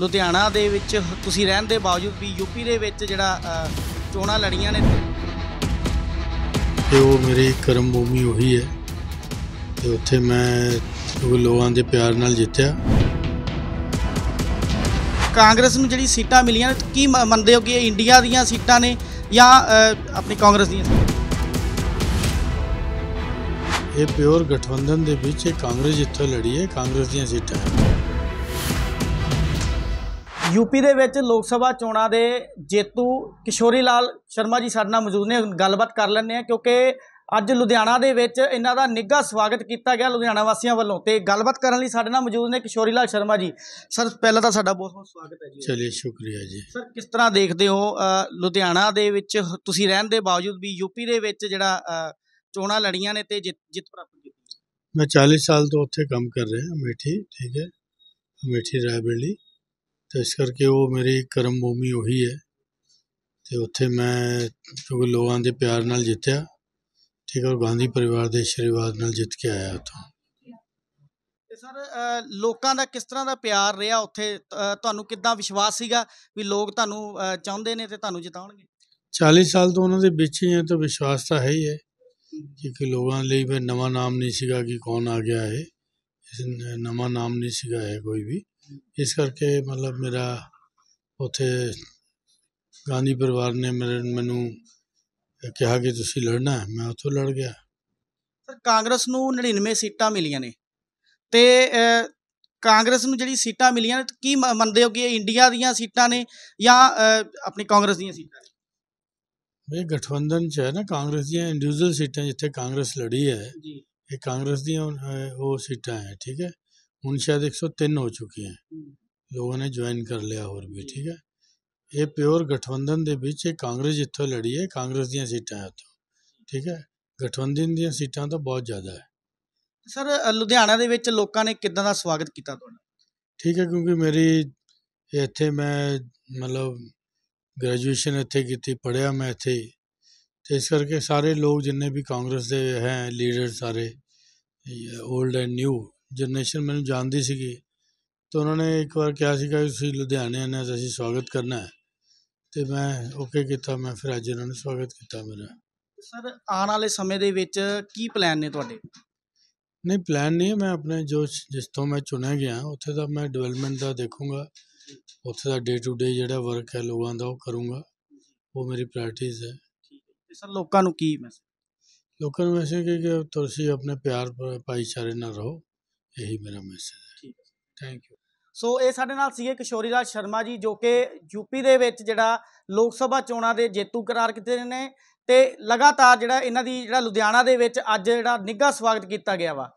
ਲੁਧਿਆਣਾ ਦੇ ਵਿੱਚ ਤੁਸੀਂ ਰਹਿਣ ਦੇ ਬਾਵਜੂਦ ਵੀ ਯੂਪੀ ਦੇ ਵਿੱਚ ਜਿਹੜਾ ਚੋਣਾਂ ਲੜੀਆਂ ਨੇ ਤੇ ਉਹ ਮੇਰੀ ਕਰਮ ਭੂਮੀ ਉਹੀ ਹੈ ਤੇ ਉੱਥੇ ਮੈਂ ਲੋਕਾਂ ਦੇ ਪਿਆਰ ਨਾਲ ਜਿੱਤਿਆ ਕਾਂਗਰਸ ਨੂੰ ਜਿਹੜੀ ਸੀਟਾਂ ਮਿਲੀਆਂ ਨੇ ਕੀ ਮੰਨਦੇ ਹੋ ਕਿ ਇਹ ਇੰਡੀਆ ਦੀਆਂ ਸੀਟਾਂ ਨੇ ਜਾਂ ਆਪਣੀ ਕਾਂਗਰਸ ਦੀਆਂ ਇਹ ਪਿਓਰ ਗਠਬੰਧਨ ਦੇ ਵਿੱਚ ਕਾਂਗਰਸ ਜਿੱਥੇ ਲੜੀ ਹੈ ਕਾਂਗਰਸ ਦੀਆਂ ਸੀਟਾਂ ਹੈ ਯੂਪੀ ਦੇ ਵਿੱਚ ਲੋਕ ਸਭਾ ਚੋਣਾਂ ਦੇ ਜੇਤੂ ਕਿਸ਼ੋਰੀ ਲਾਲ ਸ਼ਰਮਾ ਜੀ ਸਾਡੇ ਨਾਲ ਮੌਜੂਦ ਨੇ ਗੱਲਬਾਤ ਕਰ ਲੈਂਦੇ ਆ ਕਿਉਂਕਿ ਅੱਜ ਲੁਧਿਆਣਾ ਦੇ ਵਿੱਚ ਇਹਨਾਂ ਦਾ ਨਿੱਘਾ ਸਵਾਗਤ ਕੀਤਾ ਗਿਆ ਲੁਧਿਆਣਾ ਵਾਸੀਆਂ ਵੱਲੋਂ ਤੇ ਗੱਲਬਾਤ ਕਰਨ ਲਈ ਸਾਡੇ ਨਾਲ ਮੌਜੂਦ ਨੇ ਕਿਸ਼ੋਰੀ ਲਾਲ ਸ਼ਰਮਾ ਜੀ ਸਰ ਪਹਿਲਾਂ ਤਾਂ ਸਾਡਾ ਬਹੁਤ ਬਹੁਤ ਸਵਾਗਤ ਹੈ ਜੀ ਚਲਿਏ ਸ਼ੁਕਰੀਆ ਜੀ ਸਰ ਕਿਸ ਤਰ੍ਹਾਂ ਦੇਖਦੇ ਹੋ ਲੁਧਿਆਣਾ ਦੇ ਵਿੱਚ ਤੁਸੀਂ ਰਹਿਣ ਦੇ ਬਾਵਜੂਦ ਵੀ ਯੂਪੀ ਦੇ ਵਿੱਚ ਜਿਹੜਾ ਚੋਣਾਂ ਲੜੀਆਂ ਨੇ ਤੇ ਜਿੱਤ ਪ੍ਰਾਪਤ ਕੀਤੀ ਮੈਂ 40 ਸਾਲ ਤੋਂ ਉੱਥੇ ਕੰਮ ਕਰ ਰਿਹਾ ਹਾਂ ਮੇਠੀ ਠੀਕ ਹੈ ਮੇਠੀ ਰਾਏਬਲੀ ਤੇ ਇਸ ਕਰਕੇ ਉਹ ਮੇਰੀ ਕਰਮ ਭੂਮੀ ਉਹੀ ਹੈ ਤੇ ਉੱਥੇ ਮੈਂ ਕਿਉਂਕਿ ਲੋਕਾਂ ਦੇ ਪਿਆਰ ਨਾਲ ਜਿੱਤਿਆ ਠੀਕ ਹੈ ਗਾਂਧੀ ਪਰਿਵਾਰ ਦੇ ਅਸ਼ੀਰਵਾਦ ਨਾਲ ਜਿੱਤ ਕੇ ਆਇਆ ਉੱਥੋਂ ਤੇ ਸਰ ਲੋਕਾਂ ਦਾ ਕਿਸ ਤਰ੍ਹਾਂ ਦਾ ਪਿਆਰ ਰਿਹਾ ਉੱਥੇ ਤੁਹਾਨੂੰ ਕਿੱਦਾਂ ਵਿਸ਼ਵਾਸ ਸੀਗਾ ਵੀ ਲੋਕ ਤੁਹਾਨੂੰ ਚਾਹੁੰਦੇ ਨੇ ਤੇ ਤੁਹਾਨੂੰ ਜਿਤਾਉਣਗੇ 40 ਸਾਲ ਤੋਂ ਉਹਨਾਂ ਦੇ ਵਿੱਚ ਹੀ ਹੈ ਤਾਂ ਵਿਸ਼ਵਾਸ ਤਾਂ ਹੈ ਹੀ ਹੈ ਕਿਉਂਕਿ ਲੋਕਾਂ ਲਈ ਵੀ ਨਵਾਂ ਨਾਮ ਨਹੀਂ ਸੀਗਾ ਕਿ ਕੌਣ ਆ ਗਿਆ ਹੈ ਨਵਾਂ ਨਾਮ ਨਹੀਂ ਸੀਗਾ ਹੈ ਕੋਈ ਵੀ ਇਸ ਕਰਕੇ ਮਤਲਬ ਮੇਰਾ ਉੱਥੇ ਗਾਂਧੀ ਪਰਿਵਾਰ ਨੇ ਮੈਨੂੰ ਮੈਨੂੰ ਕਿਹਾ ਕਿ ਤੁਸੀਂ ਲੜਨਾ ਹੈ। ਮੈਂ ਉੱਥੋਂ ਲੜ ਗਿਆ ਸਰ ਕਾਂਗਰਸ ਨੂੰ 99 ਸੀਟਾਂ ਮਿਲੀਆਂ ਨੇ ਤੇ ਕਾਂਗਰਸ ਨੂੰ ਜਿਹੜੀ ਸੀਟਾਂ ਮਿਲੀਆਂ ਨੇ, ਕੀ ਮੰਨਦੇ ਹੋ ਕਿ ਇਹ ਇੰਡੀਆ ਦੀਆਂ ਸੀਟਾਂ ਨੇ ਜਾਂ ਆਪਣੀ ਕਾਂਗਰਸ ਦੀਆਂ ਸੀਟਾਂ ਨੇ? ਇਹ ਗਠਬੰਧਨ ਚ ਹੈ ਨਾ ਕਾਂਗਰਸ ਦੀਆਂ ਇੰਡੀਵਿਜੂਅਲ ਸੀਟਾਂ ਜਿੱਥੇ ਕਾਂਗਰਸ ਲੜੀ ਹੈ ਜੀ ਇਹ ਕਾਂਗਰਸ ਦੀਆਂ ਉਹ ਸੀਟਾਂ ਹੈ ਠੀਕ ਹੈ ਹੁਣ ਸ਼ਾਇਦ 103 ਹੋ ਚੁੱਕੀ ਹੈ ਲੋਕਾਂ ਨੇ ਜੁਆਇਨ ਕਰ ਲਿਆ ਹੋਰ ਵੀ ਠੀਕ ਹੈ ਇਹ ਪਿਓਰ ਗਠਬੰਧਨ ਦੇ ਵਿੱਚ ਇਹ ਕਾਂਗਰਸ ਜਿੱਥੋਂ ਲੜੀ ਹੈ ਕਾਂਗਰਸ ਦੀਆਂ ਸੀਟਾਂ ਹੈ ਉੱਥੋਂ ਠੀਕ ਹੈ ਗਠਬੰਧਨ ਦੀਆਂ ਸੀਟਾਂ ਤਾਂ ਬਹੁਤ ਜ਼ਿਆਦਾ ਹੈ ਸਰ ਲੁਧਿਆਣਾ ਦੇ ਵਿੱਚ ਲੋਕਾਂ ਨੇ ਕਿਦਾਂ ਦਾ ਸਵਾਗਤ ਕੀਤਾ ਤੁਹਾਡਾ ਠੀਕ ਹੈ ਕਿਉਂਕਿ ਮੇਰੀ ਇੱਥੇ ਮੈਂ ਮਤਲਬ ਗ੍ਰੈਜੂਏਸ਼ਨ ਇੱਥੇ ਕੀਤੀ ਪੜਿਆ ਮੈਂ ਇੱਥੇ ਤੇ ਇਸ ਕਰਕੇ ਸਾਰੇ ਲੋਕ ਜਿੰਨੇ ਵੀ ਕਾਂਗਰਸ ਦੇ ਹੈ ਲੀਡਰ ਸਾਰੇ 올ਡ ਐਂਡ ਨਿਊ ਜਨਰੇਸ਼ਨ ਮੈਨੂੰ ਜਾਣਦੀ ਸੀਗੀ ਤੇ ਉਹਨਾਂ ਨੇ ਇੱਕ ਵਾਰ ਕਿਹਾ ਸੀਗਾ ਤੁਸੀਂ ਲੁਧਿਆਣੇ ਆਨੇ ਆ ਅਸੀਂ ਸਵਾਗਤ ਕਰਨਾ ਹੈ ਤੇ ਮੈਂ ਓਕੇ ਕੀਤਾ ਮੈਂ ਫਿਰ ਅੱਜ ਉਹਨਾਂ ਨੇ ਸਵਾਗਤ ਕੀਤਾ ਮੇਰਾ ਸਰ ਆਉਣ ਵਾਲੇ ਸਮੇਂ ਦੇ ਵਿੱਚ ਕੀ ਪਲਾਨ ਨੇ ਤੁਹਾਡੇ ਨਹੀਂ ਪਲਾਨ ਨਹੀਂ ਹੈ ਮੈਂ ਆਪਣੇ ਜੋ ਜਿਸ ਤੋਂ ਮੈਂ ਚੁਣਿਆ ਗਿਆ ਉੱਥੇ ਦਾ ਮੈਂ ਡਿਵੈਲਪਮੈਂਟ ਦਾ ਦੇਖੂੰਗਾ ਉੱਥੇ ਦਾ ਡੇ ਟੂ ਡੇ ਜਿਹੜਾ ਵਰਕ ਹੈ ਲੋਕਾਂ ਦਾ ਉਹ ਕਰੂੰਗਾ ਉਹ ਮੇਰੀ ਪ੍ਰਾਇਰਟੀਜ਼ ਹੈ ਤੇ ਸਰ ਲੋਕਾਂ ਨੂੰ ਕੀ ਮੈਸੇਜ ਲੋਕਾਂ ਨੂੰ ਮੈਸੇਜ ਕਿ ਤੁਸੀਂ ਆਪਣੇ ਪਿਆਰ ਭਾਈਚਾਰੇ ਨਾਲ ਰਹੋ ਇਹੀ ਮੇਰਾ ਮੈਸੇਜ ਹੈ ਠੀਕ ਹੈ ਥੈਂਕ ਯੂ ਸੋ ਇਹ ਸਾਡੇ ਨਾਲ ਸੀਗੇ ਕਿਸ਼ੋਰੀ ਰਾਜ ਸ਼ਰਮਾ ਜੀ ਜੋ ਕਿ ਯੂਪੀ ਦੇ ਵਿੱਚ ਜਿਹੜਾ ਲੋਕ ਸਭਾ ਚੋਣਾਂ ਦੇ ਜੇਤੂ ਕਰਾਰ ਕੀਤੇ ਨੇ ਤੇ ਲਗਾਤਾਰ ਜਿਹੜਾ ਇਹਨਾਂ ਦੀ ਜਿਹੜਾ ਲੁਧਿਆਣਾ ਦੇ ਵਿੱਚ ਅੱਜ ਜਿਹੜਾ ਨਿੱਘਾ ਸਵਾਗਤ ਕੀਤਾ ਗਿਆ ਵਾ